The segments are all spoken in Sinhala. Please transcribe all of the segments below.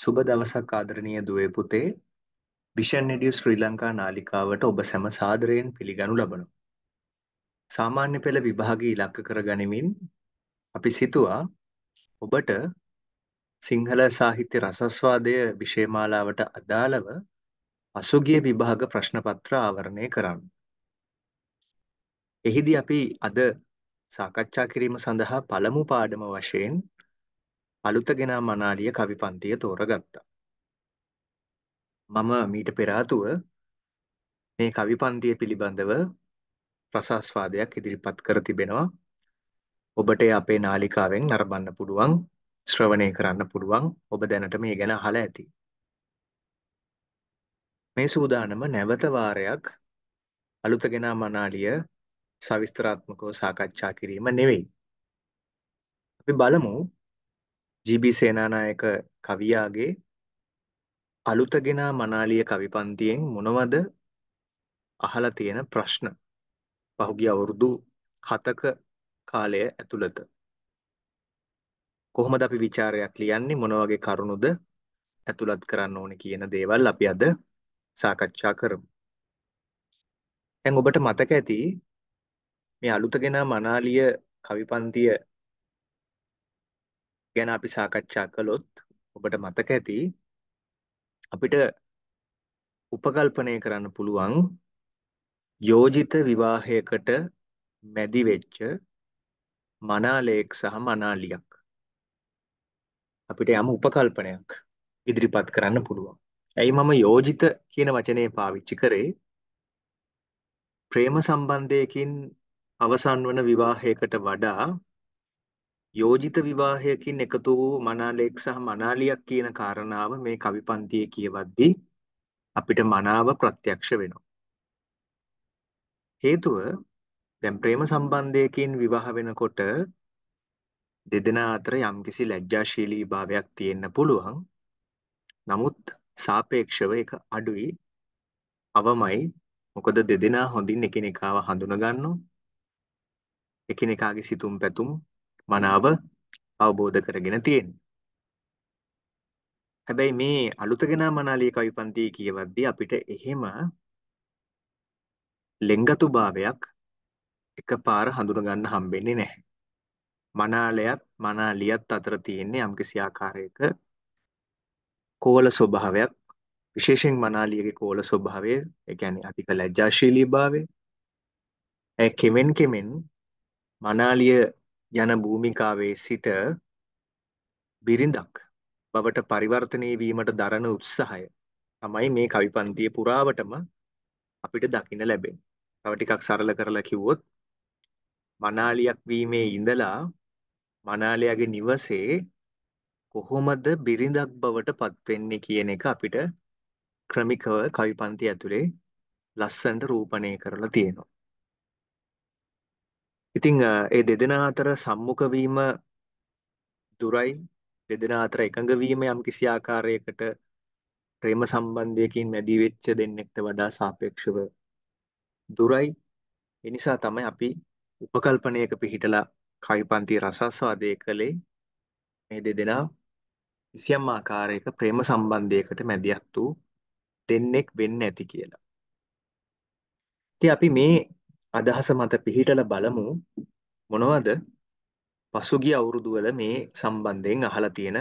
සුබ දවසක් ආදරණීය දුවේ පුතේ විෂන් එඩියු ශ්‍රී ලංකා නාලිකාවට ඔබ සැම සාදරයෙන් පිළිගනු ලබනවා. සාමාන්‍ය පෙළ විභාගය ඉලක්ක කර ගනිමින් අපි සිතුවා ඔබට සිංහල සාහිත්‍ය රසස්වාදය විෂයමාලාවට අදාළව අසුගිය විභාග ප්‍රශ්නපත්‍ර ආවරණය කරන්න. එහිදී අපි අද සාකච්ඡා කිරීම සඳහා පළමු පාඩම වශයෙන් අලුත ගෙනා මනාලිය කවි පන්තිය තෝරගත්තා. මම මීට පෙර ආතුව මේ කවි පන්තිය පිළිබඳව රසාස්වාදයක් ඉදිරිපත් කර තිබෙනවා. ඔබට අපේ නාලිකාවෙන් නරඹන්න පුළුවන්, ශ්‍රවණය කරන්න පුළුවන්. ඔබ දැනට මේ ගැන අහලා ඇති. මේ සූදානම නැවත වාරයක් අලුත ගෙනා මනාලිය සවිස්තරාත්මකව සාකච්ඡා කිරීම නෙවෙයි. අපි බලමු ජීබී සේනානායක කවියාගේ අලුතගෙනා මනාලිය කවිපන්තියෙන් මොනවද අහලා තියෙන ප්‍රශ්න පහුගිය අවුරුදු 7ක කාලය ඇතුළත කොහොමද අපි ਵਿਚාරයක් ලියන්නේ මොන වගේ කරුණුද ඇතුළත් කරන්න ඕනේ කියන දේවල් අපි අද සාකච්ඡා කරමු. දැන් ඔබට මතක ඇති මේ අලුතගෙනා මනාලිය කවිපන්තිය ගැන අපි සාකච්ඡා කළොත් ඔබට මතක ඇති අපිට උපකල්පනය කරන්න පුළුවන් යෝජිත විවාහයකට මැදි වෙච්ච මනාලයෙක් සහ මනාලියක් අපිට යම් උපකල්පනයක් ඉදිරිපත් කරන්න පුළුවන්. ඇයි මම යෝජිත කියන වචනේ පාවිච්චි කරේ? ප්‍රේම සම්බන්ධයකින් අවසන් වන විවාහයකට වඩා යෝජිත විවාහයකින් එකතු වූ මනාලෙක් සහ මනාලියක් කියන කාරණාව මේ කවි පන්තියේ කියවද්දී අපිට මනාව ප්‍රත්‍යක්ෂ වෙනවා. හේතුව දැන් ප්‍රේම සම්බන්ධයකින් විවාහ වෙනකොට දෙදෙනා අතර යම්කිසි ලැජ්ජාශීලී භාවයක් තියෙන්න පුළුවන්. නමුත් සාපේක්ෂව ඒක අඩුයි. අවමයි. මොකද දෙදෙනා හොඳින් එකිනෙකාව හඳුනා ගන්නවා. එකිනෙකාගේ සිතුම් පැතුම් මනාව අවබෝධ කරගෙන තියෙන්නේ. හැබැයි මේ අලුතගෙනා මනාලී කවි පන්ති කියවද්දී අපිට එහෙම ලෙන්ගතු භාවයක් එකපාර හඳුන ගන්න හම්බෙන්නේ නැහැ. මනාලයත් මනාලියත් අතර තියෙන්නේ යම්කිසි ආකාරයක කෝල ස්වභාවයක් විශේෂයෙන් මනාලියගේ කෝල ස්වභාවය ඒ කියන්නේ අධික ලැජ්ජාශීලී භාවය ඒ කෙමෙන් කෙමෙන් මනාලිය යන භූමිකාවේ සිට බිරිඳක් බවට පරිවර්තනය වීමට දරන උත්සාහය තමයි මේ කවි පන්තිය පුරාවටම අපිට දකින්න ලැබෙන්නේ. තව ටිකක් සරල කරලා කිව්වොත් මනාලියක් වීමේ ඉඳලා මනාලියාගේ නිවසේ කොහොමද බිරිඳක් බවට පත් වෙන්නේ කියන එක අපිට ක්‍රමිකව කවි පන්තිය ඇතුලේ ලස්සනට රූපණය කරලා තියෙනවා. ඉතින් ඒ දෙදෙනා අතර සම්මුඛ වීම දුරයි දෙදෙනා අතර එකඟ වීම යම් කිසි ආකාරයකට ප්‍රේම සම්බන්ධයකින් මැදි වෙච්ච දෙන්නෙක්ට වඩා සාපේක්ෂව දුරයි ඒ නිසා තමයි අපි උපකල්පනයක පිහිටලා කවිපන්ති රසස්වාදයේ කලේ මේ දෙදෙනා කිසියම් ආකාරයක ප්‍රේම සම්බන්ධයකට මැදිහත් වූ දෙන්නෙක් වෙන්න ඇති කියලා. ඉතින් අපි මේ අදහස මත පිහිටලා බලමු මොනවද පසුගිය අවුරුදු වල මේ සම්බන්ධයෙන් අහලා තියෙන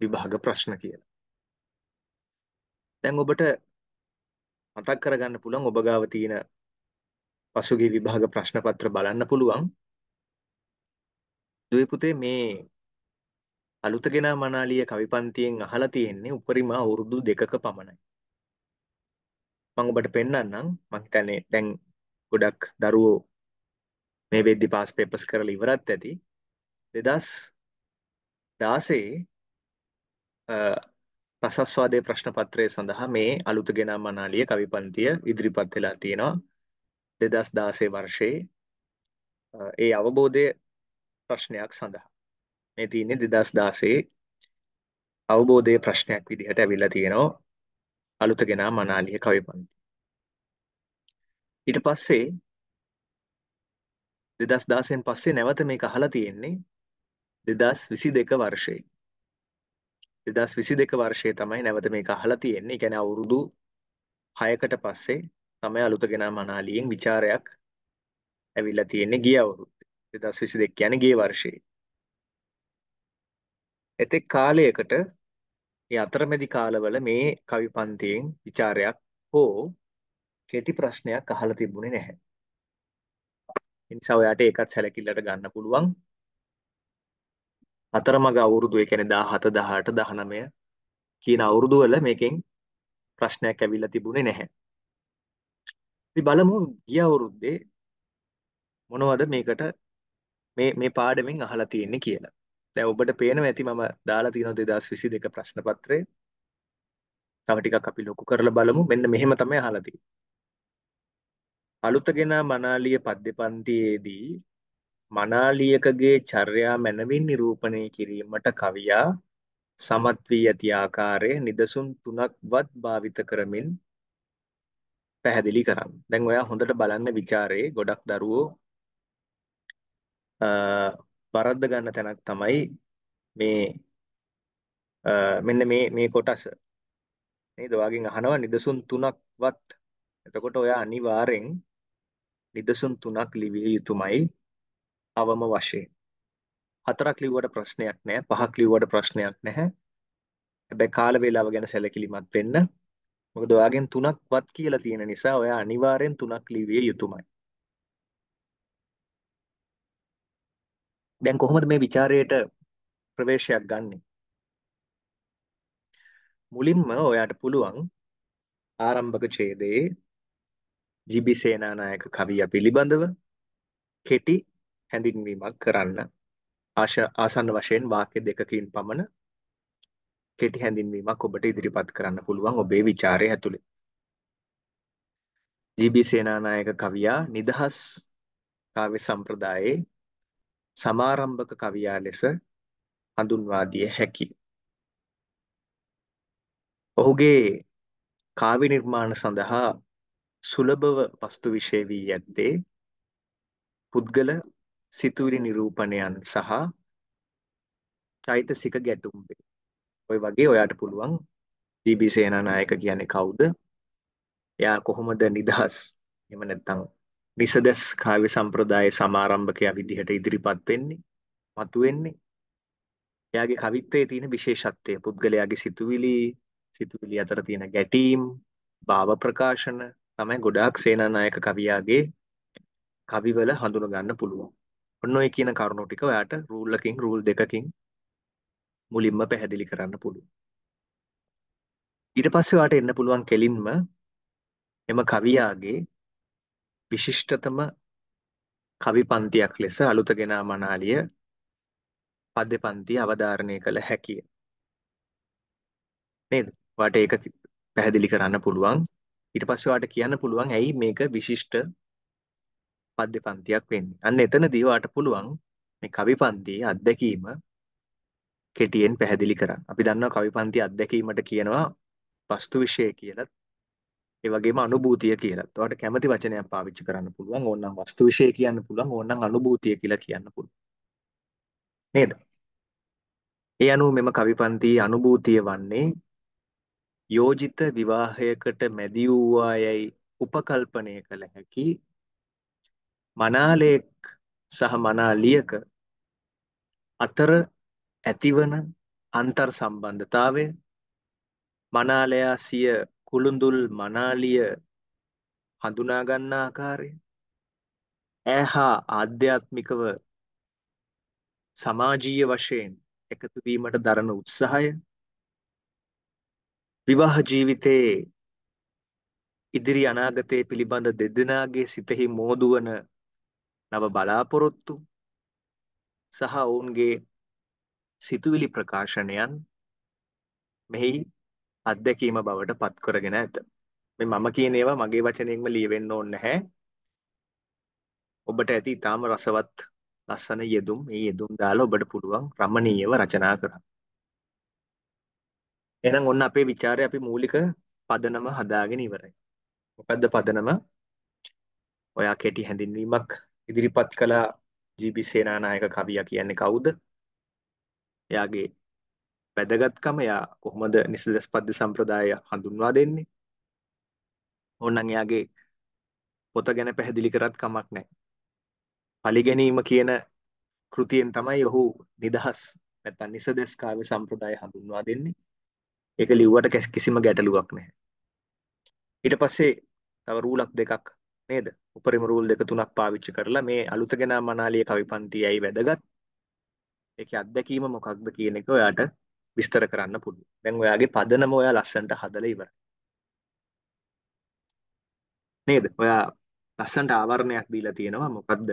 විභාග ප්‍රශ්න කියලා. දැන් ඔබට මතක් කරගන්න පුළුවන් ඔබ ගාව තියෙන පසුගිය විභාග ප්‍රශ්න පත්‍ර බලන්න පුළුවන්. දුවේ පුතේ මේ අලුතගෙනා මනාලිය කවිපන්තියෙන් අහලා තියෙන්නේ උපරිම අවුරුදු දෙකක පමණයි. මම ඔබට පෙන්වන්නම් මම හිතන්නේ දැන් ගොඩක් දරුවෝ මේ වෙද්දි පාස් පේපර්ස් කරලා ඉවරත් ඇති 2016 රසස්වාදයේ ප්‍රශ්න පත්‍රය සඳහා මේ අලුත ගෙනා මනාලිය කවිපන්තිය ඉදිරිපත් වෙලා තියෙනවා 2016 වර්ෂයේ ඒ අවබෝධය ප්‍රශ්නයක් සඳහා මේ තියෙන්නේ 2016 අවබෝධයේ ප්‍රශ්නයක් විදිහට ඇවිල්ලා තියෙනවා අලුත ගෙනා මනාලිය කවිපන්ති ඊට පස්සේ 2016න් පස්සේ නැවත මේක අහලා තියෙන්නේ 2022 වර්ෂයේ 2022 වර්ෂයේ තමයි නැවත මේක අහලා තියෙන්නේ. ඒ කියන්නේ අවුරුදු 6කට පස්සේ තමයි අලුත ගෙනා මනාලියෙන් ਵਿਚාරයක් ඇවිල්ලා තියෙන්නේ ගිය අවුරුද්දේ 2022 කියන්නේ ගිය වර්ෂයේ. එතෙක් කාලයකට ඒ අතරමැදි කාලවල මේ කවි පන්තියෙන් ਵਿਚාරයක් හෝ කෙටි ප්‍රශ්නයක් අහලා තිබුණේ නැහැ. ඒ නිසා ඔයාට ඒකත් සැලකිල්ලට ගන්න පුළුවන්. අතරමඟ අවුරුදු ඒ කියන්නේ 17 18 19 කියන අවුරුදු වල මේකෙන් ප්‍රශ්නයක් ඇවිල්ලා තිබුණේ නැහැ. අපි බලමු ගිය අවුරුද්දේ මොනවද මේකට මේ මේ පාඩමෙන් අහලා තියෙන්නේ කියලා. දැන් ඔබට පේනවා ඇති මම දාලා තියෙනවා 2022 ප්‍රශ්න පත්‍රය. තව ටිකක් අපි ලොකු කරලා බලමු. මෙන්න මෙහෙම තමයි අහලා තියෙන්නේ. අලුතගෙන මනාලිය පද්‍යපන්තියේදී මනාලියකගේ චර්යා මැනවින් නිරූපණය කිරීමට කවියා සමත් වී ඇති ආකාරය නිදසුන් තුනක්වත් භාවිත කරමින් පැහැදිලි කරන්න. දැන් ඔයා හොඳට බලන්න ਵਿਚාරේ ගොඩක් දරුවෝ වරද්ද ගන්න තැනක් තමයි මේ මෙන්න මේ මේ කොටස. නේද? ඔයාගෙන් අහනවා නිදසුන් තුනක්වත්. එතකොට ඔයා අනිවාර්යෙන් නිදසුන් තුනක් ලිවිය යුතුමයි අවම වශයෙන්. හතරක් ලිව්වට ප්‍රශ්නයක් නැහැ. පහක් ලිව්වට ප්‍රශ්නයක් නැහැ. හැබැයි කාල වේලාව ගැන සැලකිලිමත් වෙන්න. මොකද ඔයාගෙන් තුනක්වත් කියලා තියෙන නිසා ඔයා අනිවාර්යෙන් තුනක් ලිවිය යුතුමයි. දැන් කොහොමද මේ ਵਿਚාරයට ප්‍රවේශයක් ගන්නෙ? මුලින්ම ඔයාට පුළුවන් ආරම්භක ඡේදයේ ජිබි සේනානායක කවිය පිළිබඳව කෙටි හැඳින්වීමක් කරන්න ආසන්න වශයෙන් වාක්‍ය දෙකකින් පමණ කෙටි හැඳින්වීමක් ඔබට ඉදිරිපත් කරන්න පුළුවන් ඔබේ ਵਿਚාරය ඇතුළේ. ජිබි සේනානායක කවියා නිදහස් කාව්‍ය සම්ප්‍රදායේ සමාරම්භක කවියා ලෙස හඳුන්වා දිය හැකියි. ඔහුගේ කාව්‍ය නිර්මාණ සඳහා සුලභව වස්තු විශේෂ වී ඇත්තේ පුද්ගල සිතුවිලි නිරූපණයන් සහ චෛතසික ගැටුම් වේ. ওই වගේ ඔයාට පුළුවන් ජී.බී. සේනානායක කියන්නේ කවුද? එයා කොහොමද නිදහස්? එහෙම නැත්නම් නිසදස් කාව්‍ය සම්ප්‍රදායේ සමාරම්භකයා විදිහට ඉදිරිපත් වෙන්නේ, මතුවෙන්නේ. එයාගේ කවිත්වයේ තියෙන විශේෂත්වය පුද්ගලයාගේ සිතුවිලි, සිතුවිලි අතර තියෙන ගැටීම්, භාව ප්‍රකාශන, තමයි ගොඩාක් සේනානායක කවියාගේ කවිවල හඳුන ගන්න පුළුවන්. ඔන්න ඔය කියන කරුණු ටික ඔයාට රූල් එකකින් රූල් දෙකකින් මුලින්ම පැහැදිලි කරන්න පුළුවන්. ඊට පස්සේ ඔයාට එන්න පුළුවන් කෙලින්ම එම කවියාගේ විශිෂ්ටතම කවි පන්තියක් ලෙස අලුත ගෙනා මනාලිය පද්‍ය පන්තිය අවධාරණය කළ හැකිය. නේද? ඔයාට ඒක පැහැදිලි කරන්න පුළුවන්. ඊට පස්සේ ඔයාට කියන්න පුළුවන් ඇයි මේක විශිෂ්ට පද්‍ය පන්තියක් වෙන්නේ. අන්න එතනදී ඔයාට පුළුවන් මේ කවි පන්තියේ අත්දැකීම කෙටියෙන් පැහැදිලි කරන්න. අපි දන්නවා කවි පන්තියේ අත්දැකීමට කියනවා වස්තු විශේෂය කියලත් ඒ වගේම අනුභූතිය කියලත්. ඔයාට කැමති වචනයක් පාවිච්චි කරන්න පුළුවන්. ඕනනම් වස්තු විශේෂය කියන්න පුළුවන්. ඕනනම් අනුභූතිය කියලා කියන්න පුළුවන්. නේද? ඒ අනුව මෙම කවි පන්තියේ අනුභූතිය වන්නේ යෝජිත විවාහයකට මැදි වූවා යැයි උපකල්පනය කළ හැකි මනාලයෙක් සහ මනාලියක අතර ඇතිවන අන්තර් සම්බන්ධතාවය මනාලයා සිය කුළුඳුල් මනාලිය හඳුනා ගන්න ආකාරය ඈහා ආධ්‍යාත්මිකව සමාජීය වශයෙන් එකතු වීමට දරන උත්සාහය විවාහ ජීවිතයේ ඉදිරි අනාගතය පිළිබඳ දෙදෙනාගේ සිතෙහි මෝදුවන නව බලාපොරොත්තු සහ ඔවුන්ගේ සිතුවිලි ප්‍රකාශනයන් මෙහි අත්දැකීම බවට පත් කරගෙන ඇත. මේ මම කියන ඒවා මගේ වචනයෙන්ම ලියවෙන්න ඕනේ නැහැ. ඔබට ඇති ඊටාම රසවත් ලස්සන යෙදුම් මේ යෙදුම් දාලා ඔබට පුළුවන් රමණීයව රචනා කරන්න. එහෙනම් ඔන්න අපේ ਵਿਚාරය අපි මූලික පදනම හදාගෙන ඉවරයි. මොකද්ද පදනම? ඔයා කෙටි හැඳින්වීමක් ඉදිරිපත් කළ ජී.බී. සේනානායක කවියා කියන්නේ කවුද? එයාගේ වැදගත්කම එයා කොහොමද නිසලස් පද්‍ය සම්ප්‍රදාය හඳුන්වා දෙන්නේ? ඕනනම් එයාගේ පොත ගැන පැහැදිලි කරත් කමක් නැහැ. පලි ගැනීම කියන කෘතියෙන් තමයි ඔහු නිදහස් නැත්නම් නිසදස් කාව්‍ය සම්ප්‍රදාය හඳුන්වා දෙන්නේ. ඒක ලිව්වට කිසිම ගැටලුවක් නැහැ. ඊට පස්සේ තව රූලක් දෙකක් නේද? උපරිම රූල් දෙක තුනක් පාවිච්චි කරලා මේ අලුත ගෙනා මනාලියේ කවි පන්ති ඇයි වැදගත්? ඒකේ අත්දැකීම මොකක්ද කියන එක ඔයාට විස්තර කරන්න පුළුවන්. දැන් ඔයාගේ පදනම ඔයා ලස්සන්ට හදලා ඉවරයි. නේද? ඔයා ලස්සන්ට ආවරණයක් දීලා තියෙනවා. මොකද්ද?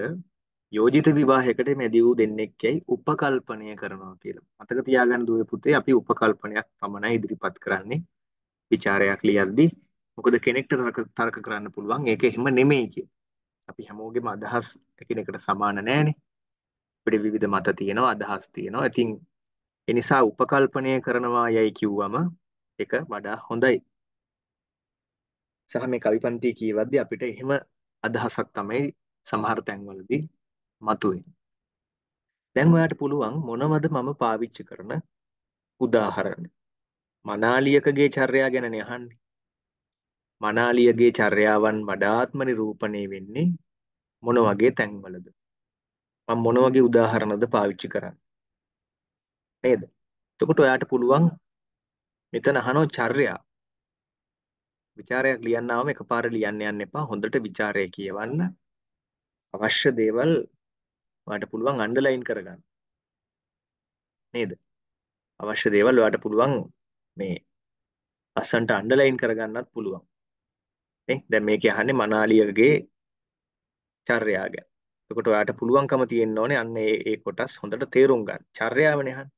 යෝජිත විවාහයකට මැදි වූ දෙන්නෙක් යැයි උපකල්පනය කරනවා කියලා. මතක තියාගන්න දුවේ පුතේ අපි උපකල්පනයක් පමණයි ඉදිරිපත් කරන්නේ ਵਿਚාරයක් ලියද්දී. මොකද කෙනෙක්ට තර්ක තර්ක කරන්න පුළුවන් ඒක එහෙම නෙමෙයි කියලා. අපි හැමෝගෙම අදහස් එකිනෙකට සමාන නෑනේ. අපිට විවිධ මත තියෙනවා අදහස් තියෙනවා. ඉතින් ඒ නිසා උපකල්පනය කරනවා යයි කිව්වම ඒක වඩා හොඳයි. සහ මේ කවිපන්ති කියවද්දී අපිට එහෙම අදහසක් තමයි සමහර තැන්වලදී මතුවේ. දැන් ඔයාට පුළුවන් මොනවද මම පාවිච්චි කරන උදාහරණ. මනාලියකගේ චර්යා ගැනනේ අහන්නේ. මනාලියගේ චර්යාවන් වඩාත්ම නිරූපණය වෙන්නේ මොන වගේ තැන්වලද? මම මොන වගේ උදාහරණද පාවිච්චි කරන්නේ? නේද? එතකොට ඔයාට පුළුවන් මෙතන අහනෝ චර්යා. ਵਿਚාරයක් ලියන්න ආවම එකපාර ලියන්න යන්න එපා. හොඳට ਵਿਚාරය කියවන්න. අවශ්‍ය දේවල් ඔයාට පුළුවන් අන්ඩර්ලයින් කරගන්න. නේද? අවශ්‍ය දේවල් ඔයාට පුළුවන් මේ අස්සන්ට අන්ඩර්ලයින් කරගන්නත් පුළුවන්. නේ? දැන් මේක යහන්නේ මනාලියගේ චර්යා ගැන. එතකොට ඔයාට පුළුවන්කම තියෙන්න ඕනේ අන්න ඒ ඒ කොටස් හොඳට තේරුම් ගන්න. චර්යාවනේ අහන්නේ.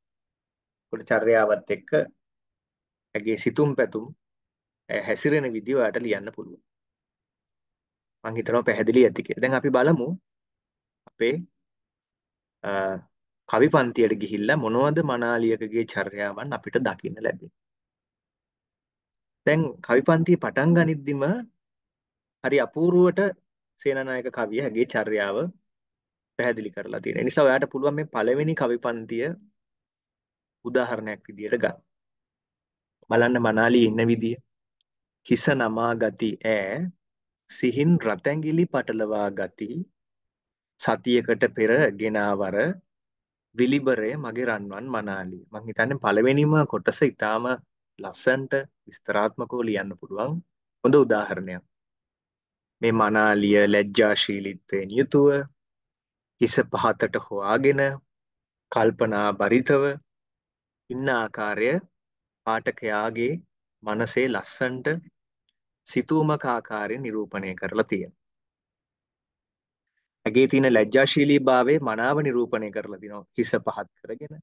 එතකොට චර්යාවත් එක්ක ඇගේ සිතුම් පැතුම් හැසිරෙන විදිහ ඔයාට ලියන්න පුළුවන්. මම හිතනවා පැහැදිලි ඇති කියලා. දැන් අපි බලමු අපේ කවි පන්තියට ගිහිල්ලා මොනවද මනාලියකගේ චර්යාවන් අපිට දකින්න ලැබෙන්නේ. දැන් කවි පන්තිය පටන් ගනිද්දිම හරි අපූර්වට සේනානායක කවියගේ චර්යාව පැහැදිලි කරලා තියෙනවා. ඒ නිසා ඔයාට පුළුවන් මේ පළවෙනි කවි පන්තිය උදාහරණයක් විදියට ගන්න. බලන්න මනාලී ඉන්න විදිය. හිස නමා ගති ඈ සිහින් රතැඟිලි පටලවා ගති සතියකට පෙර ගෙනාවර විලිබරය මගේ රන්වන් මනාලි මං හිතන්නේ පළවෙනිම කොටස ඊටාම ලස්සන්ට විස්තරාත්මකව ලියන්න පුළුවන් හොඳ උදාහරණයක් මේ මනාලිය ලැජ්ජාශීලීත්වයෙන් යුතුව හිස පහතට හොයාගෙන කල්පනා බරිතව ඉන්න ආකාරය පාඨකයාගේ මනසේ ලස්සන්ට සිතුවමක ආකාරයෙන් නිරූපණය කරලා තියෙනවා ඇගේ තියෙන ලැජ්ජාශීලී භාවය මනාව නිරූපණය කරලා දිනවා හිස පහත් කරගෙන.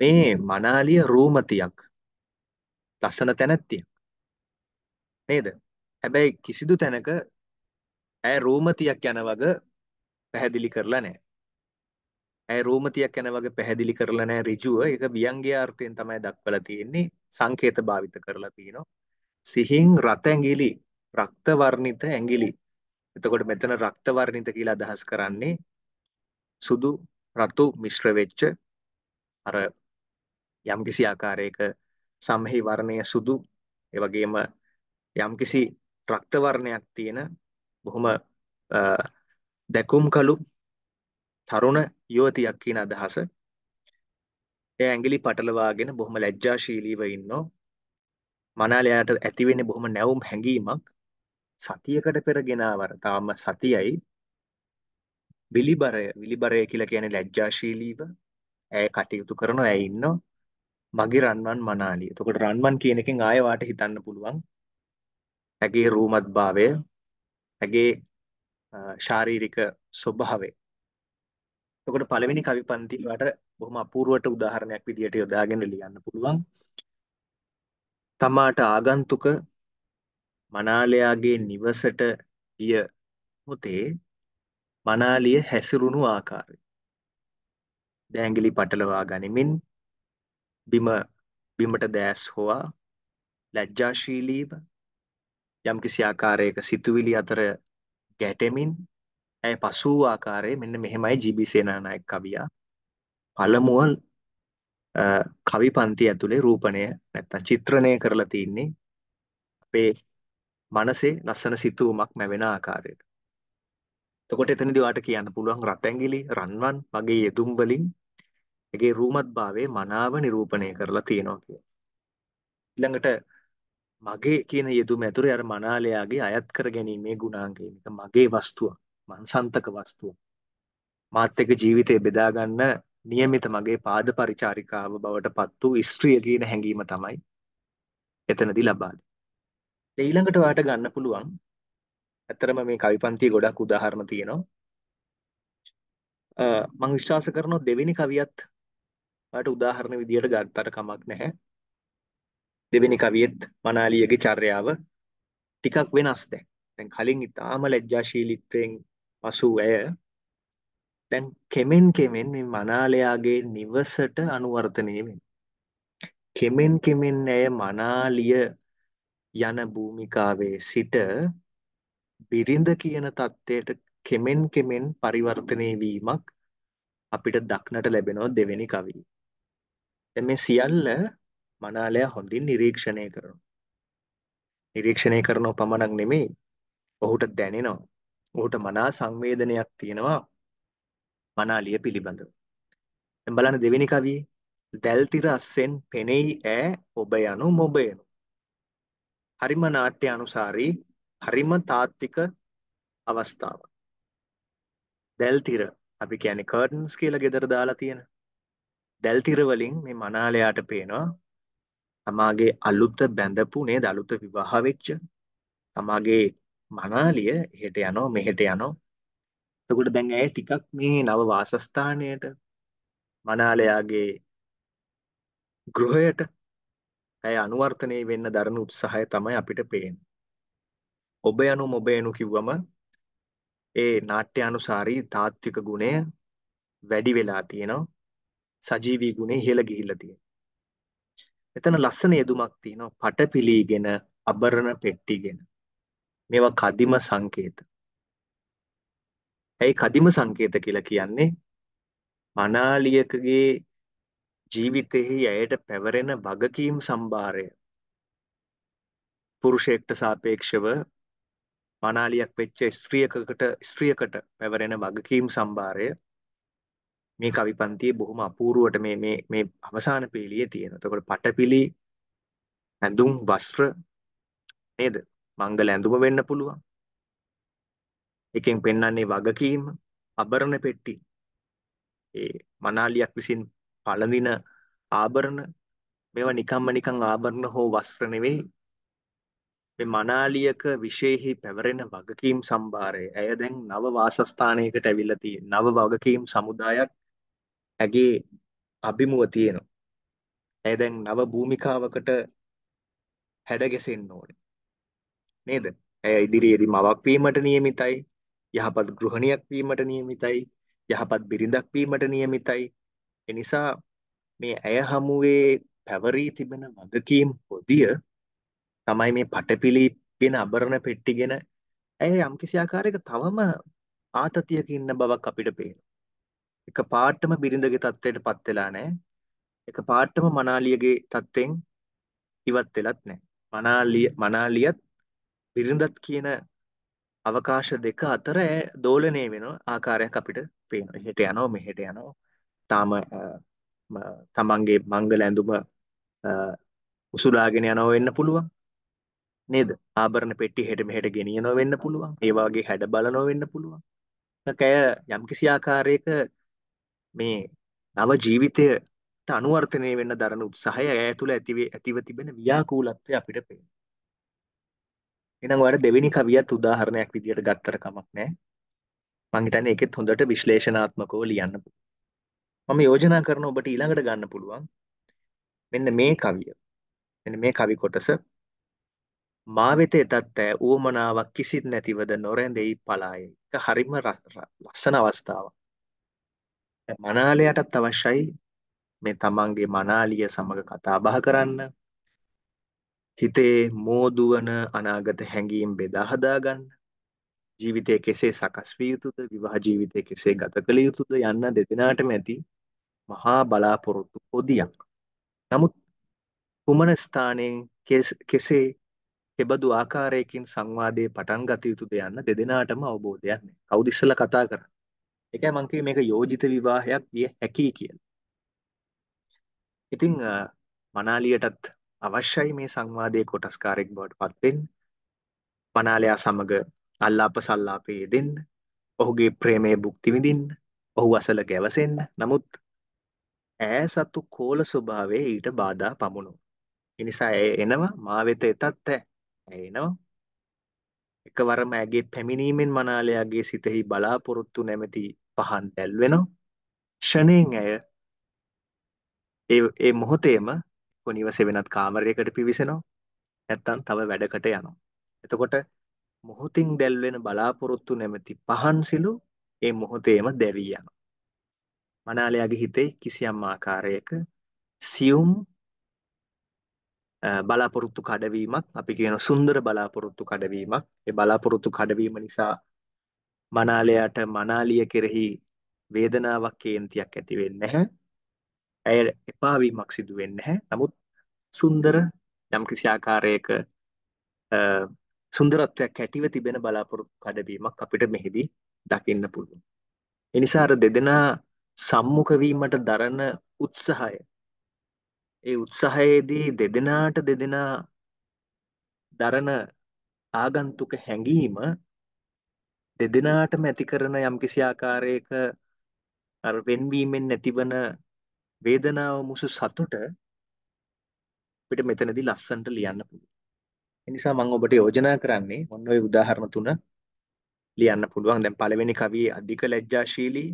මේ මනාලිය රූමතියක්. ලස්සන තැනැත්තියක්. නේද? හැබැයි කිසිදු තැනක ඇය රූමතියක් යන වග පැහැදිලි කරලා නැහැ. ඇය රූමතියක් යන වගේ පැහැදිලි කරලා නැහැ ඍජුව. ඒක බියන්ගේ අර්ථයෙන් තමයි දක්වලා තියෙන්නේ. සංකේත භාවිත කරලා තිනවා. සිහින් රත ඇඟිලි, රක්ත වර්ණිත ඇඟිලි එතකොට මෙතන රක්ත වර්ණිත කියලා අදහස් කරන්නේ සුදු රතු මිශ්‍ර වෙච්ච අර යම්කිසි ආකාරයක සමහි වර්ණය සුදු ඒ වගේම යම්කිසි රක්ත වර්ණයක් තියෙන බොහොම දැකුම් කළු තරුණ යුවතියක් කියන අදහස. එයා ඇඟිලි පටලවාගෙන බොහොම ලැජ්ජාශීලීව ඉන්නෝ. මනාලයාට ඇති වෙන්නේ බොහොම නැවුම් හැඟීමක්. සතියකට පෙර ගෙනාවර තාම සතියයි විලිබරය විලිබරය කියලා කියන්නේ ලැජ්ජාශීලීව ඇය කටයුතු කරනවා ඇය ඉන්නවා මගේ රන්වන් මනාලිය. එතකොට රන්වන් කියන එකෙන් ආයෙ වාට හිතන්න පුළුවන් ඇගේ රූමත් භාවය ඇගේ ශාරීරික ස්වභාවය. එතකොට පළවෙනි කවි පන්ති වලට බොහොම අපූර්වට උදාහරණයක් විදියට යොදාගෙන ලියන්න පුළුවන්. තමාට ආගන්තුක මනාලයාගේ නිවසට ගිය මොතේ මනාලිය හැසිරුණු ආකාරය. දෑංගිලි පටලවා ගනිමින් බිම බිමට දෑස් හොවා ලැජ්ජාශීලීව යම්කිසි ආකාරයක සිතුවිලි අතර ගැටෙමින් ඇය පසු වූ ආකාරයේ මෙන්න මෙහෙමයි ජී.බී. සේනානායක කවියා පළමුව කවි පන්ති ඇතුලේ රූපණය නැත්නම් චිත්‍රණය කරලා තින්නේ අපේ මනසේ ලස්සන සිතුවමක් මැවෙන ආකාරයට. එතකොට එතනදී ඔයාට කියන්න පුළුවන් රතැඟිලි, රන්වන් වගේ යෙදුම් වලින් ඒගේ රූමත්භාවයේ මනාව නිරූපණය කරලා තියෙනවා කියන. ඊළඟට මගේ කියන යෙදුම ඇතුලේ අර මනාලයාගේ අයත් කර ගැනීමේ ගුණාංගය මේක මගේ වස්තුවක්, මන්සන්තක වස්තුවක්. මාත් එක්ක ජීවිතේ බෙදා ගන්න નિયમિત මගේ පාද පරිචාරිකාව බවට පත් වූ ස්ත්‍රිය කියන හැඟීම තමයි එතනදී ලබා ඊළඟට ඔයාට ගන්න පුළුවන් ඇත්තරම මේ කවි පන්තියේ ගොඩක් උදාහරණ තියෙනවා මම විශ්වාස කරනවා දෙවෙනි කවියත් ඔයාට උදාහරණ විදියට ගන්නතර කමක් නැහැ දෙවෙනි කවියෙත් මනාලියගේ චර්යාව ටිකක් වෙනස් දැන් දැන් කලින් ඉතාම ලැජ්ජාශීලීත්වයෙන් පසු ඇය දැන් කෙමෙන් කෙමෙන් මේ මනාලයාගේ නිවසට අනුවර්තනය වෙනවා කෙමෙන් කෙමෙන් ඇය මනාලිය යන භූමිකාවේ සිට බිරිඳ කියන தත්ත්වයට කෙමෙන් කෙමෙන් පරිවර්තනය වීමක් අපිට දක්නට ලැබෙනවා දෙවෙනි කවියේ. දැන් මේ සියල්ල මනාලය හොඳින් නිරීක්ෂණය කරනවා. නිරීක්ෂණය කරනව පමණක් නෙමෙයි ඔහුට දැනෙනවා. ඔහුට මනා සංවේදනයක් තියෙනවා මනාලිය පිළිබඳව. දැන් බලන්න දෙවෙනි කවියේ දැල්තිර අස්සෙන් පෙනෙයි ඈ ඔබ යනු මොබ යනු හරිම නාට්‍ය අනුසාරී හරිම තාත්තික අවස්ථාව. දැල්තිර අපි කියන්නේ කර්ටන්ස් කියලා ගෙදර දාලා තියෙන. දැල්තිර වලින් මේ මනාලයාට පේනවා තමාගේ අලුත බැඳපු නේද අලුත විවාහ වෙච්ච තමාගේ මනාලිය එහෙට යනවා මෙහෙට යනවා. එතකොට දැන් ඇය ටිකක් මේ නව වාසස්ථානයට මනාලයාගේ ගෘහයට ඇය අනුවර්තනයේ වෙන්න දරන උත්සාහය තමයි අපිට පේන්නේ. ඔබ යනු මොබ යනු කිව්වම ඒ නාට්‍යානුසාරී තාත්වික ගුණය වැඩි වෙලා තියෙනවා. සජීවී ගුණය ඉහළ ගිහිල්ලා තියෙනවා. එතන ලස්සන යෙදුමක් තියෙනවා පටපිලීගෙන අබරණ පෙට්ටිගෙන. මේවා කදිම සංකේත. ඇයි කදිම සංකේත කියලා කියන්නේ? මනාලියකගේ ජීවිතයෙහි ඇයට පැවරෙන වගකීම් සම්භාරය පුරුෂයෙක්ට සාපේක්ෂව මනාලියක් වෙච්ච ස්ත්‍රියකකට ස්ත්‍රියකට පැවරෙන වගකීම් සම්භාරය මේ කවි පන්තියේ බොහොම අපූර්වට මේ මේ මේ අවසාන පේලියේ තියෙන. එතකොට පටපිලි ඇඳුම් වස්ත්‍ර නේද? මංගල ඇඳුම වෙන්න පුළුවන්. එකෙන් පෙන්වන්නේ වගකීම, අබරණ පෙට්ටි. ඒ මනාලියක් විසින් පළඳින ආභරණ මේවා නිකම්ම නිකං ආභරණ හෝ වස්ත්‍ර නෙවෙයි මේ මනාලියක විශේෂෙහි පැවරෙන වගකීම් සම්භාරය ඇය දැන් නව වාසස්ථානයකට ඇවිල්ලා තියෙන නව වගකීම් සමුදායක් ඇගේ අභිමුව තියෙනවා ඇය දැන් නව භූමිකාවකට හැඩගැසෙන්න ඕනේ නේද ඇය ඉදිරියේදී මවක් වීමට නියමිතයි යහපත් ගෘහණියක් වීමට නියමිතයි යහපත් බිරිඳක් වීමට නියමිතයි එනිසා මේ ඇය හමුවේ පැවරී තිබෙන වගකීම් පොදිය තමයි මේ පටපිලිගෙන අබරණ පෙට්ටිගෙන ඇය යම්කිසි ආකාරයක තවම ආතතියක ඉන්න බවක් අපිට පේනවා. එක පාටම බිරිඳගේ තත්ත්වයට පත් වෙලා නැහැ. එක පාටම මනාලියගේ තත්ත්වෙන් ඉවත් වෙලත් නැහැ. මනාලිය මනාලියත් බිරිඳත් කියන අවකාශ දෙක අතර දෝලණය වෙන ආකාරයක් අපිට පේනවා. එහෙට යනවා මෙහෙට යනවා. තාම තමන්ගේ මංගල ඇඳුම උසුලාගෙන යනව වෙන්න පුළුවන් නේද ආභරණ පෙට්ටි හෙට මෙහෙට ගෙනියනව වෙන්න පුළුවන් ඒ වගේ හැඩ බලනව වෙන්න පුළුවන් කය යම්කිසි ආකාරයක මේ නව ජීවිතයට අනුවර්තනය වෙන්න දරන උත්සාහය ඇය තුළ ඇතිව ඇතිව තිබෙන ව්‍යාකූලත්වය අපිට පේනවා එහෙනම් ඔයාලට දෙවෙනි කවියත් උදාහරණයක් විදියට ගත්තර කමක් නැහැ මං හිතන්නේ ඒකෙත් හොඳට විශ්ලේෂණාත්මකව ලියන්න පුළුවන් මම යෝජනා කරන ඔබට ඊළඟට ගන්න පුළුවන් මෙන්න මේ කවිය. මෙන්න මේ කවි කොටස මා වෙත එතත් ඈ ඌමනාවක් කිසිත් නැතිවද නොරැඳෙයි පලායයි. ඒක හරිම ලස්සන අවස්ථාවක්. මනාලයටත් අවශ්‍යයි මේ තමන්ගේ මනාලිය සමග කතා බහ කරන්න. හිතේ මෝදුවන අනාගත හැඟීම් බෙදා හදාගන්න. ජීවිතය කෙසේ සකස් විය යුතුද, විවාහ ජීවිතය කෙසේ ගත කළ යුතුද යන්න දෙදෙනාටම ඇති මහා බලාපොරොත්තු පොදියක්. නමුත් කුමන ස්ථානයෙන් කෙසේ කෙබඳු ආකාරයකින් සංවාදයේ පටන් ගත යුතුද යන්න දෙදෙනාටම අවබෝධයක් නැහැ. කවුද ඉස්සෙල්ලා කතා කරන්නේ? ඒකයි මම කිව්වේ මේක යෝජිත විවාහයක් විය හැකියි කියලා. ඉතින් මනාලියටත් අවශ්‍යයි මේ සංවාදයේ කොටස්කාරයෙක් බවට පත් වෙන්න. මනාලයා සමග අල්ලාප සල්ලාපේ දෙන්න. ඔහුගේ ප්‍රේමයේ භුක්ති විඳින්න. ඔහු අසල ගැවසෙන්න. නමුත් ඈ සතු කෝල ස්වභාවයේ ඊට බාධා පමුණු. එනිසා ඇය එනවා මා වෙත එතත් ඈ එනවා. එකවරම ඇගේ පැමිණීමෙන් මනාලයාගේ සිතෙහි බලාපොරොත්තු නැමැති පහන් දැල් වෙනවා. ක්ෂණයෙන් ඇය ඒ ඒ මොහොතේම කොනිවස වෙනත් කාමරයකට පිවිසෙනවා. නැත්තම් තව වැඩකට යනවා. එතකොට මොහොතින් දැල්වෙන බලාපොරොත්තු නැමැති පහන් සිලු ඒ මොහොතේම දැවී යනවා. මනාලයාගේ හිතේ කිසියම් ආකාරයක සියුම් බලාපොරොත්තු කඩවීමක් අපි කියන සුන්දර බලාපොරොත්තු කඩවීමක් ඒ බලාපොරොත්තු කඩවීම නිසා මනාලයාට මනාලිය කෙරෙහි වේදනාවක් කේන්තියක් ඇති වෙන්නේ නැහැ. ඇය එපා වීමක් සිදු වෙන්නේ නැහැ. නමුත් සුන්දර යම්කිසි ආකාරයක සුන්දරත්වයක් ඇතිව තිබෙන බලාපොරොත්තු කඩවීමක් අපිට මෙහිදී දකින්න පුළුවන්. ඒ නිසා අර දෙදෙනා සම්මුඛ වීමට දරන උත්සාහය ඒ උත්සාහයේදී දෙදෙනාට දෙදෙනා දරන ආගන්තුක හැඟීම දෙදෙනාටම ඇති කරන යම්කිසි ආකාරයක අර වෙන්වීමෙන් නැතිවන වේදනාව මුසු සතුට අපිට මෙතනදී ලස්සනට ලියන්න පුළුවන්. ඒ නිසා මම ඔබට යෝජනා කරන්නේ ඔන්න ඔය උදාහරණ තුන ලියන්න පුළුවන්. දැන් පළවෙනි කවියේ අධික ලැජ්ජාශීලී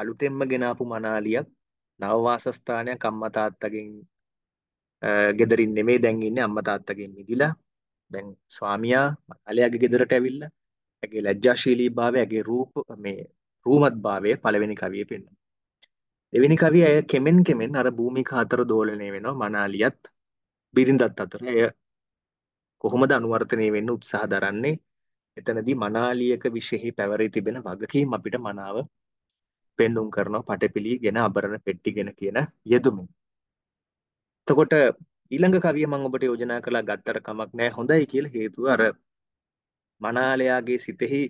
අලුතෙන්ම ගෙනාපු මනාලියක් නව වාසස්ථානයක් අම්මා තාත්තගෙන් ගෙදරින් නෙමෙයි දැන් ඉන්නේ අම්මා තාත්තගෙන් මිදිලා දැන් ස්වාමියා මනාලියාගේ ගෙදරට ඇවිල්ලා ඇගේ ලැජ්ජාශීලී භාවය ඇගේ රූප මේ රූමත් භාවය පළවෙනි කවියේ පෙන්වනවා දෙවෙනි කවිය ඇය කෙමෙන් කෙමෙන් අර භූමිකා අතර දෝලණය වෙනවා මනාලියත් බිරිඳත් අතර ඇය කොහොමද අනුවර්තනය වෙන්න උත්සාහ දරන්නේ එතනදී මනාලියක විශේෂ පැවරී තිබෙන වගකීම් අපිට මනාව පෙන්눔 කරනවා පටපිලි ගැන අබරණ පෙට්ටි ගැන කියන යෙදුමින්. එතකොට ඊළඟ කවිය මම ඔබට යෝජනා කළා ගත්තට කමක් නැහැ හොඳයි කියලා හේතුව අර මනාලයාගේ සිතෙහි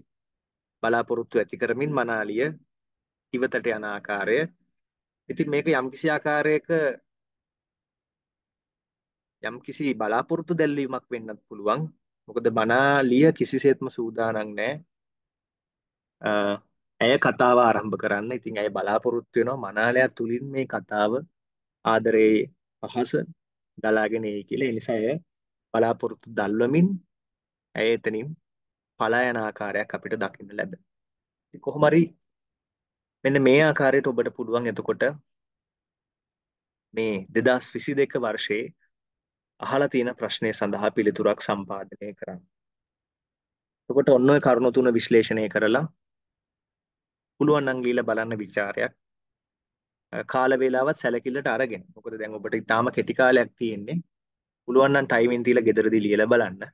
බලාපොරොත්තු ඇති කරමින් මනාලිය ඉවතට යන ආකාරය. ඉතින් මේක යම්කිසි ආකාරයක යම්කිසි බලාපොරොත්තු දැල්වීමක් වෙන්නත් පුළුවන්. මොකද මනාලිය කිසිසේත්ම සූදානම් නැහැ. ඇය කතාව ආරම්භ කරන්න. ඉතින් ඇය බලාපොරොත්තු වෙනවා මනාලයා තුලින් මේ කතාව ආදරේ පහස ගලාගෙන එයි කියලා. ඒ නිසා ඇය බලාපොරොත්තු දල්වමින් ඇය එතනින් පලා යන ආකාරයක් අපිට දකින්න ලැබෙනවා. ඉතින් කොහොම හරි මෙන්න මේ ආකාරයට ඔබට පුළුවන් එතකොට මේ 2022 වර්ෂයේ අහලා තියෙන ප්‍රශ්නය සඳහා පිළිතුරක් සම්පාදනය කරන්න. එතකොට ඔන්න ඔය කරුණු තුන විශ්ලේෂණය කරලා පුළුවන් නම් ලීලා බලන්න ਵਿਚාරයක් කාල වේලාවත් සැලකිල්ලට අරගෙන මොකද දැන් ඔබට ඉතාම කෙටි කාලයක් තියෙන්නේ පුළුවන් නම් ටයිම් එකෙන් තියලා ගෙදරදී ලියලා බලන්න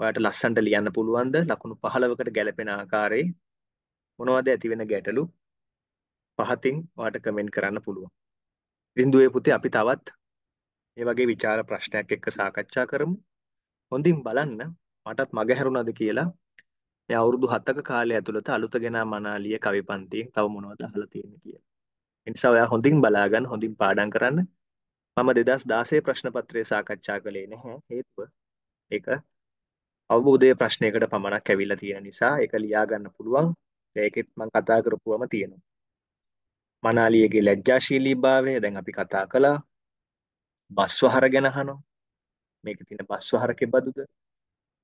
ඔයාට ලස්සනට ලියන්න පුළුවන්ද ලකුණු 15කට ගැලපෙන ආකාරයේ මොනවද ඇති වෙන ගැටලු පහතින් ඔයාට කමෙන්ට් කරන්න පුළුවන් ඉතින් දුවේ පුතේ අපි තවත් මේ වගේ ਵਿਚාර ප්‍රශ්නයක් එක්ක සාකච්ඡා කරමු හොඳින් බලන්න මටත් මගහැරුණාද කියලා මේ අවුරුදු 7ක කාලය ඇතුළත අලුත ගෙනා මනාලිය කවි පන්තියෙන් තව මොනවද අහලා තියෙන්නේ කියලා. ඒ නිසා ඔයා හොඳින් බලා ගන්න හොඳින් පාඩම් කරන්න. මම 2016 ප්‍රශ්න පත්‍රය සාකච්ඡා කළේ නැහැ. හේතුව ඒක අවබෝධයේ ප්‍රශ්නයකට පමණක් ඇවිල්ලා තියෙන නිසා ඒක ලියා ගන්න පුළුවන්. ඒකෙත් මම කතා කරපුවම තියෙනවා. මනාලියගේ ලැජ්ජාශීලීභාවය දැන් අපි කතා කළා. බස්වහර ගැන අහනවා. මේකේ තියෙන බස්වහර කෙබඳුද?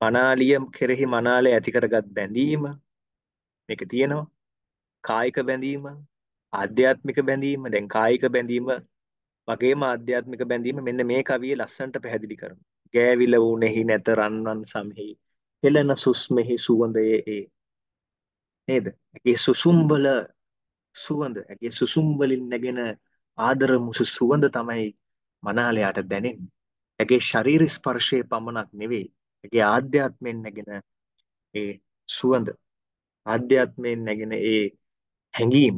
අනාලිය කෙරෙහි මනාලය ඇති කරගත් බැඳීම මේක තියෙනවා. කායික බැඳීම, ආධ්‍යාත්මික බැඳීම, දැන් කායික බැඳීම වගේම ආධ්‍යාත්මික බැඳීම මෙන්න මේ කවියේ ලස්සනට පැහැදිලි කරනවා. ගෑවිල වුනේහි නැත රන්වන් සමෙහි හෙළන සුස්මෙහි සුවඳයේ ඒ නේද? ඒ සුසුම්බල සුවඳ, ඒ සුසුම් වලින් නැගෙන ආදර මුසු සුවඳ තමයි මනාලයාට දැනෙන්නේ. ඇගේ ශරීර ස්පර්ශයේ පමණක් නෙවෙයි ඒකේ ආධ්‍යාත්මයෙන් නැගෙන ඒ සුවඳ ආධ්‍යාත්මයෙන් නැගෙන ඒ හැඟීම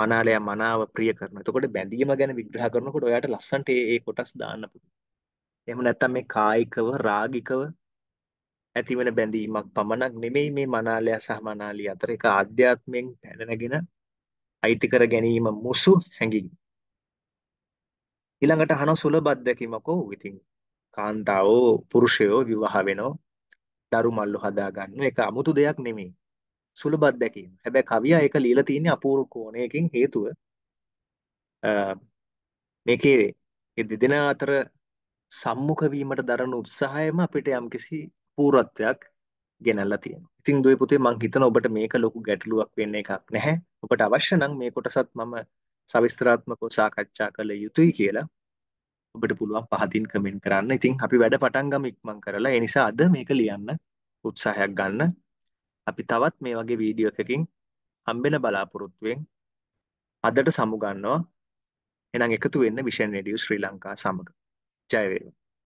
මනාලය මනාව ප්‍රිය කරනවා. එතකොට බැඳීම ගැන විග්‍රහ කරනකොට ඔයාට ලස්සන්ට ඒ ඒ කොටස් දාන්න පුළුවන්. එහෙම නැත්නම් මේ කායිකව රාගිකව ඇතිවන බැඳීමක් පමණක් නෙමෙයි මේ මනාලය සහ මනාලී අතර එක ආධ්‍යාත්මයෙන් පැනනගෙන අයිති කර ගැනීම මුසු හැඟීම. ඊළඟට අහන සුලබ අත්දැකීමක් ඕ. ඉතින් කාන්තාවෝ පුරුෂයෝ විවාහ වෙනවා දරු මල්ලු හදා ගන්න ඒක 아무තු දෙයක් නෙමෙයි සුලබ අත්දැකීම හැබැයි කවියා ඒක লীලා තින්නේ අපූර්ව කෝණයකින් හේතුව මේකේ ඒ දෙදෙනා අතර සම්මුඛ වීමට දරන උත්සාහයම අපිට යම්කිසි පූර්වත්වයක් ගෙනල්ලා තියෙනවා. ඉතින් දුවේ පුතේ මම හිතන ඔබට මේක ලොකු ගැටලුවක් වෙන්න එකක් නැහැ. ඔබට අවශ්‍ය නම් මේ කොටසත් මම සවිස්තරාත්මකව සාකච්ඡා කළ යුතුයි කියලා ඔබට පුළුවන් පහතින් කමෙන්ට් කරන්න ඉතින් අපි වැඩ පටන් ගමු ඉක්මන් කරලා ඒ නිසා අද මේක ලියන්න උත්සාහයක් ගන්න අපි තවත් මේ වගේ වීඩියෝ එකකින් හම්බෙන බලාපොරොත්තුවෙන් අදට සමුගන්නවා එහෙනම් එකතු වෙන්න විෂන් රේඩියෝ ශ්‍රී ලංකා සමග ජය වේවා